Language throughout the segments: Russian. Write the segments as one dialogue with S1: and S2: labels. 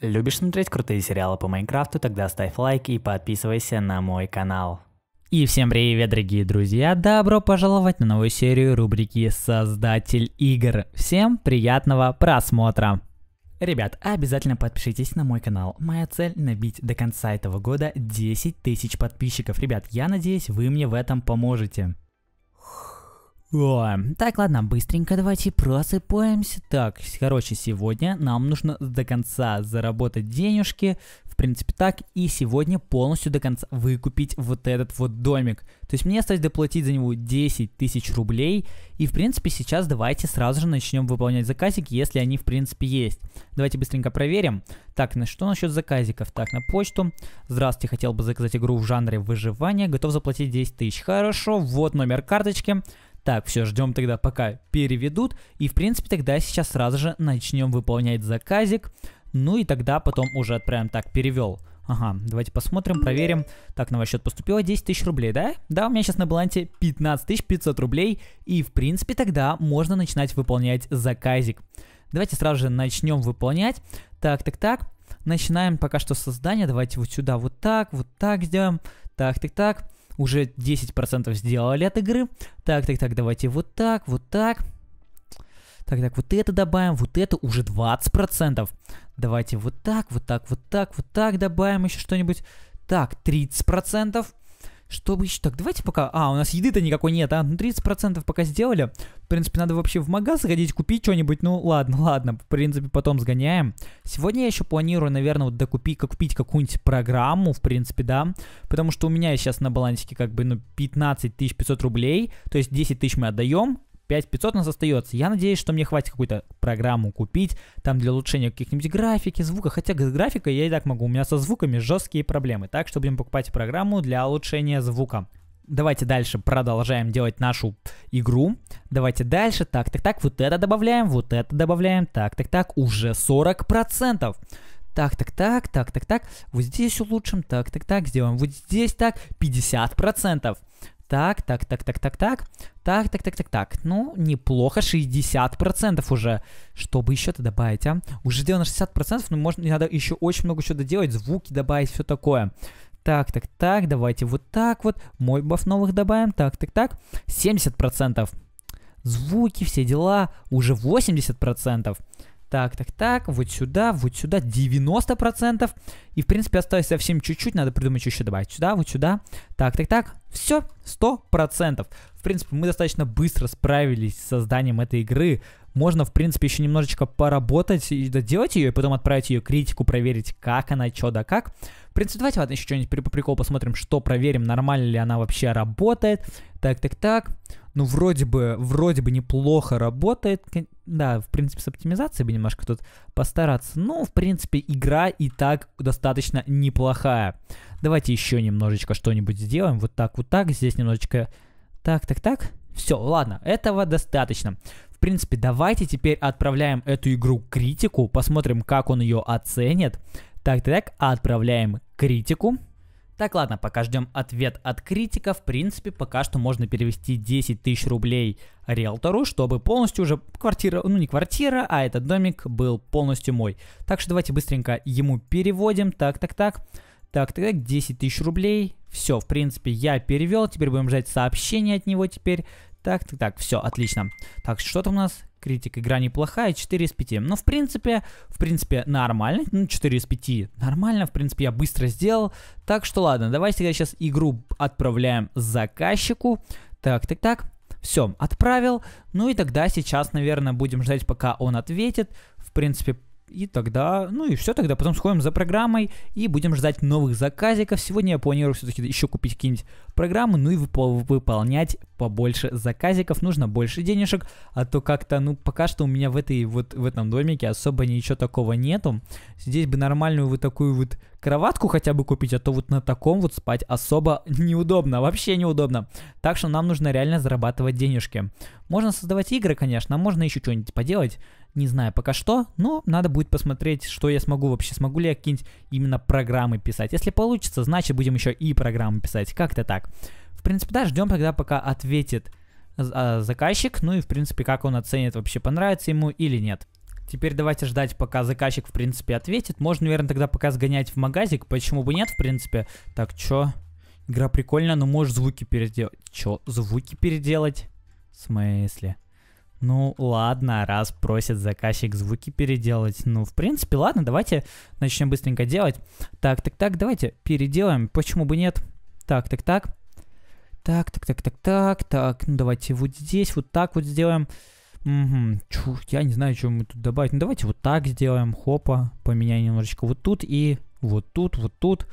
S1: Любишь смотреть крутые сериалы по Майнкрафту? Тогда ставь лайк и подписывайся на мой канал. И всем привет, дорогие друзья! Добро пожаловать на новую серию рубрики «Создатель игр». Всем приятного просмотра! Ребят, обязательно подпишитесь на мой канал. Моя цель набить до конца этого года 10 тысяч подписчиков. Ребят, я надеюсь, вы мне в этом поможете. О, так, ладно, быстренько давайте просыпаемся. Так, короче, сегодня нам нужно до конца заработать денежки. В принципе, так. И сегодня полностью до конца выкупить вот этот вот домик. То есть мне осталось доплатить за него 10 тысяч рублей. И, в принципе, сейчас давайте сразу же начнем выполнять заказики, если они, в принципе, есть. Давайте быстренько проверим. Так, на что насчет заказиков? Так, на почту. Здравствуйте, хотел бы заказать игру в жанре выживания. Готов заплатить 10 тысяч. Хорошо, вот номер карточки. Так, все, ждем тогда, пока переведут. И, в принципе, тогда сейчас сразу же начнем выполнять заказик. Ну и тогда потом уже отправим. Так, перевел. Ага, давайте посмотрим, проверим. Так, на ваш счет поступило 10 тысяч рублей, да? Да, у меня сейчас на балансе 15 500 рублей. И, в принципе, тогда можно начинать выполнять заказик. Давайте сразу же начнем выполнять. Так, так, так. Начинаем пока что создание. Давайте вот сюда вот так, вот так сделаем. Так, так, так уже 10% сделали от игры. Так, так, так, давайте вот так, вот так. Так, так, вот это добавим, вот это уже 20%. Давайте вот так, вот так, вот так, вот так добавим еще что-нибудь. Так, 30%. Чтобы еще... Так, давайте пока... А, у нас еды-то никакой нет, а? Ну, 30% пока сделали. В принципе, надо вообще в магаз сходить, купить что-нибудь. Ну, ладно, ладно. В принципе, потом сгоняем. Сегодня я еще планирую, наверное, вот докупить, купить какую-нибудь программу, в принципе, да. Потому что у меня сейчас на балансике как бы, ну, 15 500 рублей. То есть 10 тысяч мы отдаем, 5500 у нас остается. Я надеюсь, что мне хватит какую-то программу купить, там для улучшения каких-нибудь графики, звука. Хотя с графикой я и так могу, у меня со звуками жесткие проблемы. Так что будем покупать программу для улучшения звука. Давайте дальше продолжаем делать нашу игру. Давайте дальше. Так, так, так, вот это добавляем, вот это добавляем. Так, так, так, уже 40%. Так, так, так, так, так, так. Вот здесь улучшим. Так, так, так, сделаем. Вот здесь так, 50%. Так, так, так, так, так, так. Так, так, так, так, так. Ну, неплохо, 60% уже. Что бы еще-то добавить, а? Уже сделано 60%, но можно, надо еще очень много чего доделать, звуки добавить, все такое. Так, так, так, давайте вот так вот. Мой баф новых добавим. Так, так, так. 70%. Звуки, все дела. Уже 80%. Так, так, так, вот сюда, вот сюда, 90%. И, в принципе, осталось совсем чуть-чуть, надо придумать, что еще добавить. Сюда, вот сюда, так, так, так, все, 100%. В принципе, мы достаточно быстро справились с созданием этой игры. Можно, в принципе, еще немножечко поработать и доделать ее, и потом отправить ее критику, проверить, как она, что да как принципе, давайте, ладно, еще что-нибудь по приколу посмотрим, что проверим, нормально ли она вообще работает. Так, так, так. Ну, вроде бы, вроде бы неплохо работает. Да, в принципе, с оптимизацией бы немножко тут постараться. Но, в принципе, игра и так достаточно неплохая. Давайте еще немножечко что-нибудь сделаем. Вот так, вот так. Здесь немножечко... Так, так, так. Все, ладно, этого достаточно. В принципе, давайте теперь отправляем эту игру критику, посмотрим, как он ее оценит. Так, так, так, отправляем критику. Так, ладно, пока ждем ответ от критика. В принципе, пока что можно перевести 10 тысяч рублей риэлтору, чтобы полностью уже квартира, ну не квартира, а этот домик был полностью мой. Так что давайте быстренько ему переводим. Так, так, так. Так, так, так, 10 тысяч рублей. Все, в принципе, я перевел. Теперь будем ждать сообщение от него теперь. Так, так, так, все, отлично. Так, что там у нас? Metacritic игра неплохая, 4 из 5. Но в принципе, в принципе нормально, ну 4 из 5 нормально, в принципе я быстро сделал. Так что ладно, давайте тогда сейчас игру отправляем заказчику. Так, так, так. Все, отправил. Ну и тогда сейчас, наверное, будем ждать, пока он ответит. В принципе, и тогда, ну и все, тогда потом сходим за программой и будем ждать новых заказиков. Сегодня я планирую все-таки еще купить какие-нибудь программы, ну и выполнять побольше заказиков, нужно больше денежек, а то как-то, ну пока что у меня в этой вот в этом домике особо ничего такого нету. Здесь бы нормальную вот такую вот кроватку хотя бы купить, а то вот на таком вот спать особо неудобно, вообще неудобно. Так что нам нужно реально зарабатывать денежки. Можно создавать игры, конечно, а можно еще что-нибудь поделать, не знаю пока что, но надо будет посмотреть, что я смогу вообще. Смогу ли я какие-нибудь именно программы писать. Если получится, значит будем еще и программы писать. Как-то так. В принципе, да, ждем тогда, пока ответит а, заказчик, ну и, в принципе, как он оценит, вообще понравится ему или нет. Теперь давайте ждать, пока заказчик, в принципе, ответит. Можно, наверное, тогда пока сгонять в магазик. Почему бы нет, в принципе. Так, чё? Игра прикольная, но можешь звуки переделать. Чё? Звуки переделать? В смысле? Ну ладно, раз просит заказчик звуки переделать. Ну, в принципе, ладно, давайте начнем быстренько делать. Так, так, так, давайте переделаем. Почему бы нет? Так, так, так. Так, так, так, так, так, так. Ну давайте вот здесь вот так вот сделаем. Угу. Чу, я не знаю, что мы тут добавить. Ну давайте вот так сделаем. Хопа, поменяем немножечко вот тут и вот тут, вот тут.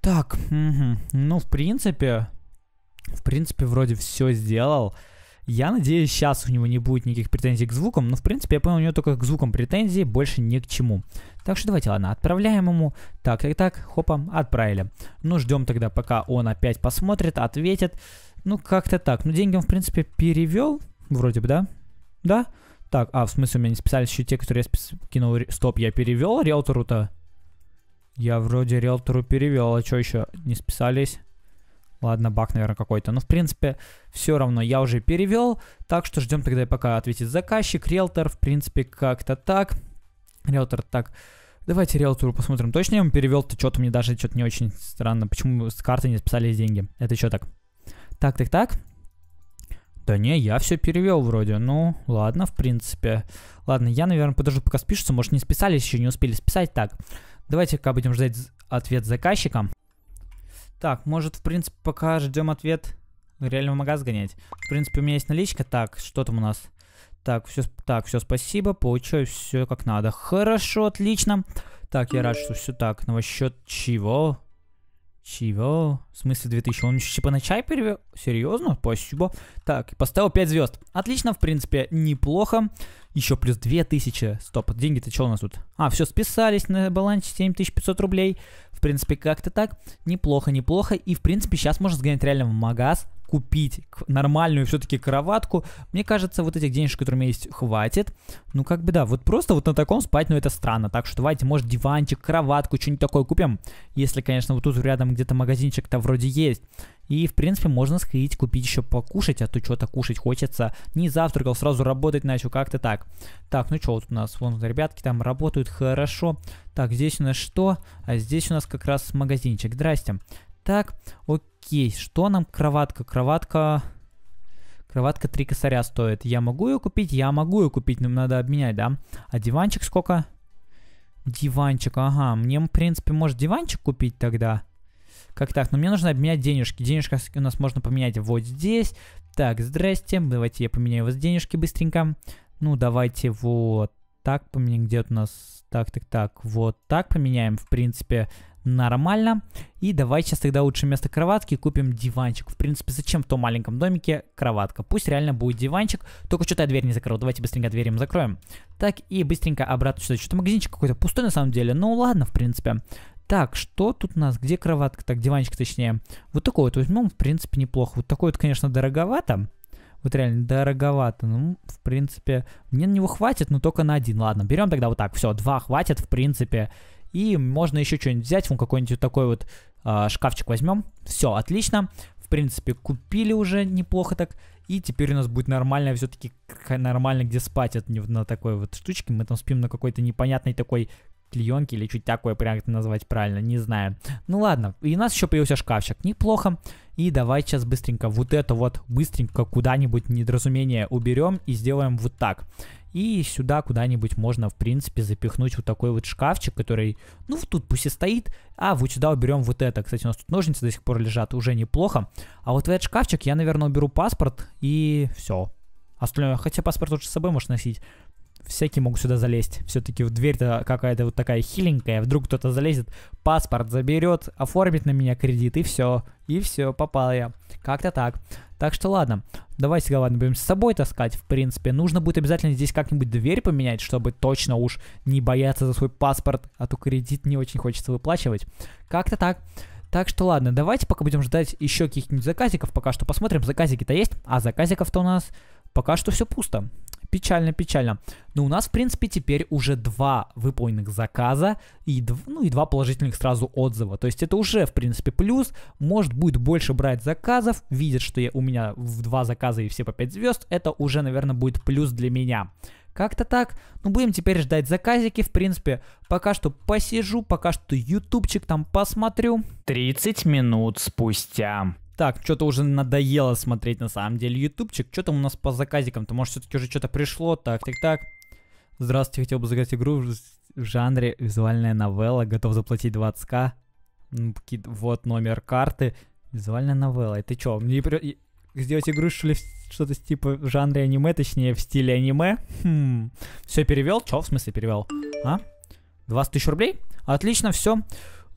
S1: Так, угу. ну в принципе, в принципе вроде все сделал. Я надеюсь, сейчас у него не будет никаких претензий к звукам, но в принципе я понял, у него только к звукам претензии, больше ни к чему. Так что давайте, ладно, отправляем ему. Так, и так, хопом, отправили. Ну, ждем тогда, пока он опять посмотрит, ответит. Ну, как-то так. Ну, деньги он, в принципе, перевел, вроде бы, да? Да? Так, а, в смысле, у меня не списались еще те, которые я кинул... Стоп, я перевел риэлтору-то? Я вроде риэлтору перевел, а что еще? Не списались? Ладно, баг, наверное, какой-то. Но, в принципе, все равно я уже перевел. Так что ждем тогда, пока ответит заказчик. Риэлтор, в принципе, как-то так. Риэлтор так... Давайте риэлтору посмотрим. Точно я ему перевел-то что-то мне даже что-то не очень странно. Почему с карты не списались деньги? Это что так? Так, так, так. Да не, я все перевел вроде. Ну, ладно, в принципе. Ладно, я, наверное, подожду, пока спишется. Может, не списались еще, не успели списать. Так, давайте пока будем ждать ответ заказчика. Так, может, в принципе, пока ждем ответ реально в магаз гонять. В принципе, у меня есть наличка. Так, что там у нас? Так, все, так, все, спасибо, получаю все как надо. Хорошо, отлично. Так, я рад, что все так. счет чего? Чего? В смысле 2000? Он еще типа на чай перевел? Серьезно? Спасибо. Так, поставил 5 звезд. Отлично, в принципе, неплохо. Еще плюс 2000. Стоп, деньги-то что у нас тут? А, все, списались на балансе 7500 рублей. В принципе, как-то так. Неплохо, неплохо. И, в принципе, сейчас можно сгонять реально в магаз, купить нормальную все-таки кроватку. Мне кажется, вот этих денежек, которые у меня есть, хватит. Ну, как бы да, вот просто вот на таком спать, ну, это странно. Так что давайте, может, диванчик, кроватку, что-нибудь такое купим. Если, конечно, вот тут рядом где-то магазинчик-то вроде есть. И, в принципе, можно сходить, купить еще покушать, а то что-то кушать хочется. Не завтракал, сразу работать начал, как-то так. Так, ну что вот у нас, вон, ребятки там работают хорошо. Так, здесь у нас что? А здесь у нас как раз магазинчик. Здрасте. Так, окей, что нам кроватка? Кроватка... Кроватка 3 косаря стоит. Я могу ее купить? Я могу ее купить, но надо обменять, да? А диванчик сколько? Диванчик, ага. Мне, в принципе, может диванчик купить тогда? Как так? Но мне нужно обменять денежки. Денежка у нас можно поменять вот здесь. Так, здрасте. Давайте я поменяю у вас денежки быстренько. Ну, давайте вот так поменяем, где у нас, так, так, так, вот так поменяем, в принципе, нормально. И давай сейчас тогда лучше вместо кроватки купим диванчик. В принципе, зачем в том маленьком домике кроватка? Пусть реально будет диванчик, только что-то я дверь не закрыл, давайте быстренько дверь им закроем. Так, и быстренько обратно сюда, что-то магазинчик какой-то пустой на самом деле, ну ладно, в принципе. Так, что тут у нас? Где кроватка? Так, диванчик точнее. Вот такой вот возьмем, в принципе, неплохо. Вот такой вот, конечно, дороговато вот реально дороговато. Ну, в принципе, мне на него хватит, но только на один. Ладно, берем тогда вот так, все, два хватит, в принципе. И можно еще что-нибудь взять, вон какой-нибудь такой вот э, шкафчик возьмем. Все, отлично. В принципе, купили уже неплохо так. И теперь у нас будет нормально, все-таки нормально, где спать от, на такой вот штучке. Мы там спим на какой-то непонятной такой клеенки или чуть такое, прям это назвать правильно, не знаю. Ну ладно, и у нас еще появился шкафчик, неплохо. И давай сейчас быстренько вот это вот быстренько куда-нибудь недоразумение уберем и сделаем вот так. И сюда куда-нибудь можно, в принципе, запихнуть вот такой вот шкафчик, который, ну, вот тут пусть и стоит, а вот сюда уберем вот это. Кстати, у нас тут ножницы до сих пор лежат, уже неплохо. А вот в этот шкафчик я, наверное, уберу паспорт и все. Остальное, хотя паспорт лучше с собой можешь носить всякие могут сюда залезть. Все-таки в дверь-то какая-то вот такая хиленькая. Вдруг кто-то залезет, паспорт заберет, оформит на меня кредит, и все. И все, попал я. Как-то так. Так что ладно, давайте ладно, будем с собой таскать, в принципе. Нужно будет обязательно здесь как-нибудь дверь поменять, чтобы точно уж не бояться за свой паспорт, а то кредит не очень хочется выплачивать. Как-то так. Так что ладно, давайте пока будем ждать еще каких-нибудь заказиков, пока что посмотрим, заказики-то есть, а заказиков-то у нас пока что все пусто. Печально, печально. Но у нас, в принципе, теперь уже два выполненных заказа и, ну, и два положительных сразу отзыва. То есть это уже, в принципе, плюс. Может, будет больше брать заказов. Видит, что я, у меня в два заказа и все по 5 звезд. Это уже, наверное, будет плюс для меня. Как-то так. Ну, будем теперь ждать заказики. В принципе, пока что посижу, пока что ютубчик там посмотрю. 30 минут спустя. Так, что-то уже надоело смотреть на самом деле. Ютубчик, что там у нас по заказикам-то? Может, все-таки уже что-то пришло? Так, так, так. Здравствуйте, хотел бы заказать игру в жанре визуальная новелла. Готов заплатить 20к. Вот номер карты. Визуальная новелла. И ты что, мне при... сделать игру, что ли, что-то типа в жанре аниме, точнее, в стиле аниме? Хм. Все перевел? Че, в смысле перевел? А? 20 тысяч рублей? Отлично, все.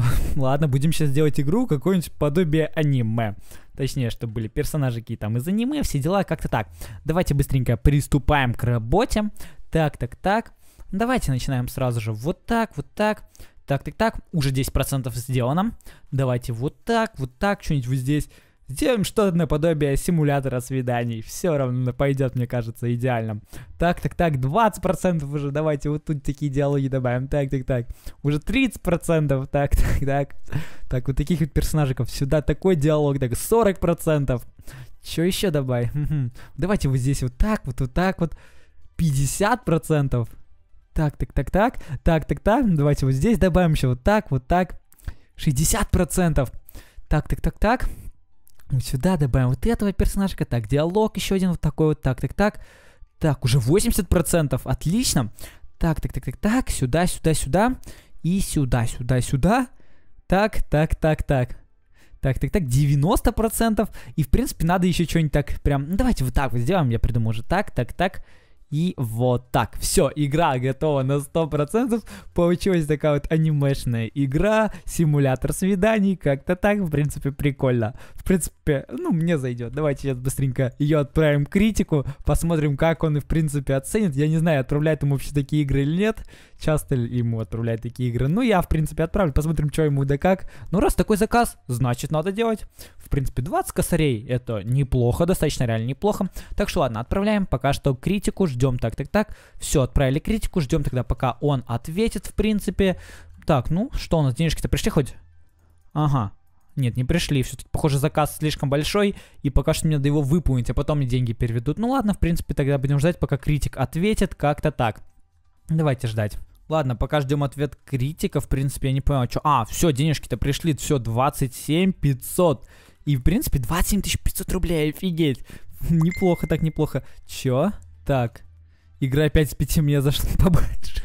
S1: ладно, будем сейчас делать игру, какое-нибудь подобие аниме. Точнее, чтобы были персонажи какие там из аниме, все дела как-то так. Давайте быстренько приступаем к работе. Так, так, так. Давайте начинаем сразу же вот так, вот так. Так, так, так. Уже 10% сделано. Давайте вот так, вот так. Что-нибудь вот здесь Сделаем что-то наподобие симулятора свиданий. Все равно пойдет, мне кажется, идеально. Так, так, так, 20% уже, давайте вот тут такие диалоги добавим. Так, так, так. Уже 30%, так, так, так. Так, вот таких вот персонажиков сюда такой диалог, так, 40%. Что еще добавим? Давайте вот здесь вот так, вот вот так вот. 50%. Так, так, так, так. Так, так, так. Давайте вот здесь добавим еще вот так, вот так. 60%. Так, так, так, так. Ну, сюда добавим вот этого персонажка, так, диалог еще один, вот такой вот, так, так, так. Так, уже 80%, отлично. Так, так, так, так, так, сюда, сюда, сюда. И сюда, сюда, сюда. Так, так, так, так. Так, так, так, 90%. И, в принципе, надо еще что-нибудь так прям... Ну, давайте вот так вот сделаем, я придумал уже. Так, так, так. И вот так. Все, игра готова на 100%. Получилась такая вот анимешная игра, симулятор свиданий, как-то так, в принципе, прикольно. В принципе, ну, мне зайдет. Давайте сейчас быстренько ее отправим критику, посмотрим, как он, в принципе, оценит. Я не знаю, отправляет ему вообще такие игры или нет. Часто ли ему отправляют такие игры. Ну, я, в принципе, отправлю, посмотрим, что ему да как. Ну, раз такой заказ, значит, надо делать. В принципе, 20 косарей, это неплохо, достаточно реально неплохо. Так что, ладно, отправляем пока что критику, ждем так, так, так. Все, отправили критику, ждем тогда, пока он ответит, в принципе. Так, ну, что у нас, денежки-то пришли хоть? Ага. Нет, не пришли. Все-таки, похоже, заказ слишком большой, и пока что мне до его выполнить, а потом мне деньги переведут. Ну ладно, в принципе, тогда будем ждать, пока критик ответит, как-то так. Давайте ждать. Ладно, пока ждем ответ критика, в принципе, я не понял, что... А, все, денежки-то пришли, все, 27 500. И, в принципе, 27 500 рублей, офигеть. Неплохо так, неплохо. Че? Так, Игра 5 из 5 мне зашла побольше.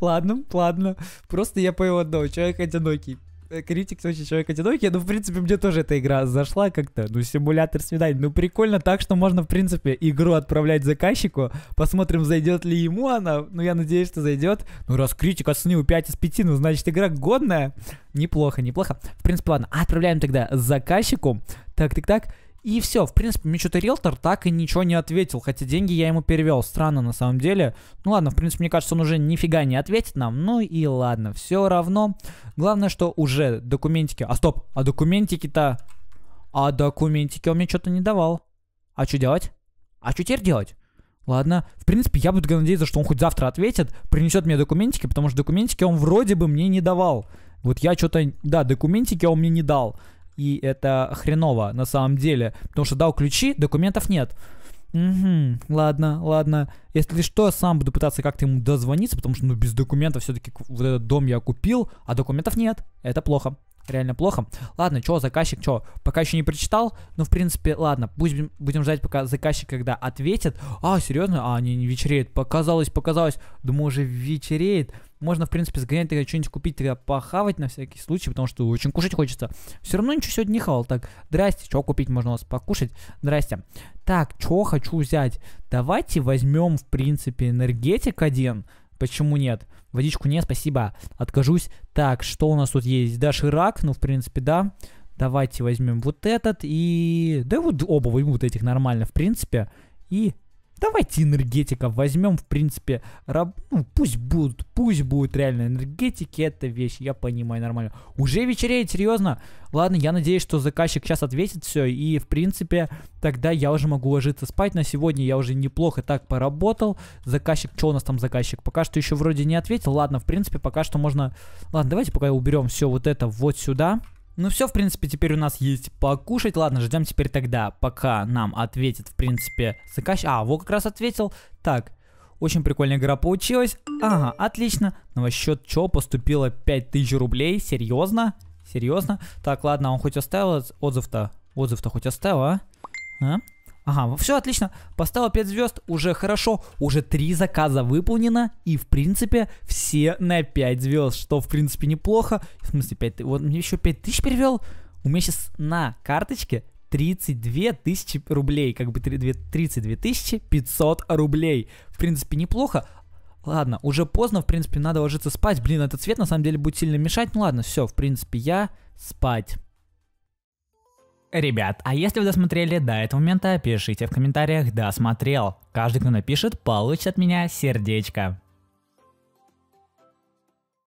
S1: Ладно, ладно. Просто я понял одного. Человек одинокий. Э, критик точно человек одинокий. Ну, в принципе, мне тоже эта игра зашла как-то. Ну, симулятор свиданий. Ну, прикольно так, что можно, в принципе, игру отправлять заказчику. Посмотрим, зайдет ли ему она. Ну, я надеюсь, что зайдет. Ну, раз критик оценил 5 из 5, ну, значит, игра годная. Неплохо, неплохо. В принципе, ладно. Отправляем тогда заказчику. Так, так, так. И все, в принципе, мне что-то риэлтор так и ничего не ответил, хотя деньги я ему перевел, странно на самом деле. Ну ладно, в принципе, мне кажется, он уже нифига не ответит нам, ну и ладно, все равно. Главное, что уже документики... А стоп, а документики-то... А документики он мне что-то не давал. А что делать? А что теперь делать? Ладно. В принципе, я буду надеяться, что он хоть завтра ответит, принесет мне документики, потому что документики он вроде бы мне не давал. Вот я что-то... Да, документики он мне не дал. И это хреново на самом деле, потому что дал ключи, документов нет. Угу, ладно, ладно. Если что, сам буду пытаться как-то ему дозвониться, потому что ну, без документов все-таки вот этот дом я купил, а документов нет. Это плохо реально плохо. Ладно, что, заказчик, что, пока еще не прочитал, ну, в принципе, ладно, будем, будем ждать, пока заказчик, когда ответит. А, серьезно? А, не, не вечереет, показалось, показалось, думаю, уже вечереет. Можно, в принципе, сгонять, тогда что-нибудь купить, тогда похавать на всякий случай, потому что очень кушать хочется. Все равно ничего сегодня не хавал, так, здрасте, что купить можно у вас покушать? Здрасте. Так, что хочу взять? Давайте возьмем, в принципе, энергетик один, Почему нет? Водичку нет, спасибо. Откажусь. Так, что у нас тут есть? Доширак, ну, в принципе, да. Давайте возьмем вот этот и... Да вот оба вот этих нормально, в принципе. И Давайте энергетиков возьмем, в принципе, раб... ну, пусть будут, пусть будут реально энергетики, это вещь, я понимаю, нормально. Уже вечереет, серьезно? Ладно, я надеюсь, что заказчик сейчас ответит все, и, в принципе, тогда я уже могу ложиться спать. На сегодня я уже неплохо так поработал. Заказчик, что у нас там заказчик? Пока что еще вроде не ответил. Ладно, в принципе, пока что можно... Ладно, давайте пока уберем все вот это вот сюда. Ну все, в принципе, теперь у нас есть покушать. Ладно, ждем теперь тогда, пока нам ответит, в принципе, заказчик. А, вот как раз ответил. Так, очень прикольная игра получилась. Ага, отлично. На ваш счет чё? Поступило 5000 рублей. Серьезно? Серьезно? Так, ладно, он хоть оставил отзыв-то? Отзыв-то хоть оставил, а? А? Ага, все отлично. Поставил 5 звезд, уже хорошо. Уже 3 заказа выполнено. И, в принципе, все на 5 звезд, что, в принципе, неплохо. В смысле, 5 Вот мне еще 5 тысяч перевел. У меня сейчас на карточке 32 тысячи рублей. Как бы 32 тысячи 500 рублей. В принципе, неплохо. Ладно, уже поздно, в принципе, надо ложиться спать. Блин, этот свет на самом деле будет сильно мешать. Ну ладно, все, в принципе, я спать. Ребят, а если вы досмотрели до этого момента, пишите в комментариях «досмотрел». Каждый, кто напишет, получит от меня сердечко.